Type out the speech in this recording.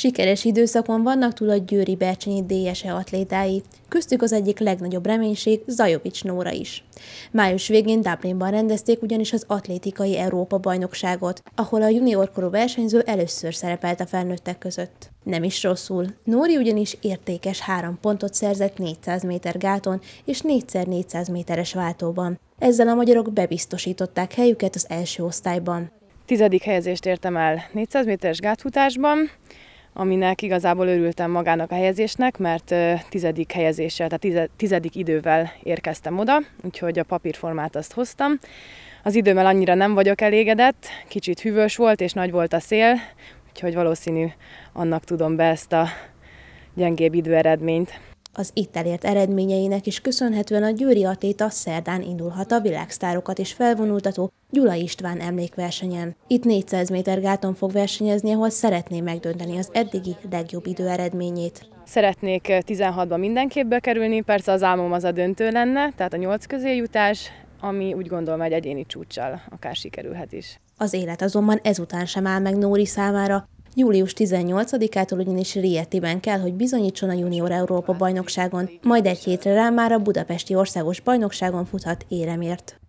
Sikeres időszakon vannak túl a Győri Bercsényi DSE atlétái, köztük az egyik legnagyobb reménység Zajovics Nóra is. Május végén Dublinban rendezték ugyanis az atlétikai Európa-bajnokságot, ahol a juniorkorú versenyző először szerepelt a felnőttek között. Nem is rosszul. Nóri ugyanis értékes három pontot szerzett 400 méter gáton és 4x400 méteres váltóban. Ezzel a magyarok bebiztosították helyüket az első osztályban. Tizedik helyezést értem el 400 méteres gátfutásban, aminek igazából örültem magának a helyezésnek, mert tizedik helyezéssel, tehát tizedik idővel érkeztem oda, úgyhogy a papírformát azt hoztam. Az időmmel annyira nem vagyok elégedett, kicsit hűvös volt és nagy volt a szél, úgyhogy valószínű annak tudom be ezt a gyengébb időeredményt. Az itt elért eredményeinek is köszönhetően a Győri Atéta szerdán indulhat a világsztárokat is felvonultató Gyula István emlékversenyen. Itt 400 méter gáton fog versenyezni, ahol szeretné megdönteni az eddigi legjobb idő eredményét. Szeretnék 16-ba eh, mindenképp bekerülni, persze az álmom az a döntő lenne, tehát a 8 közé jutás, ami úgy gondolom egy egyéni csúcssal akár sikerülhet is. Az élet azonban ezután sem áll meg Nóri számára, Július 18-ától ugyanis Rietiben kell, hogy bizonyítson a Junior Európa bajnokságon, majd egy hétre rá már a Budapesti Országos Bajnokságon futhat éremért.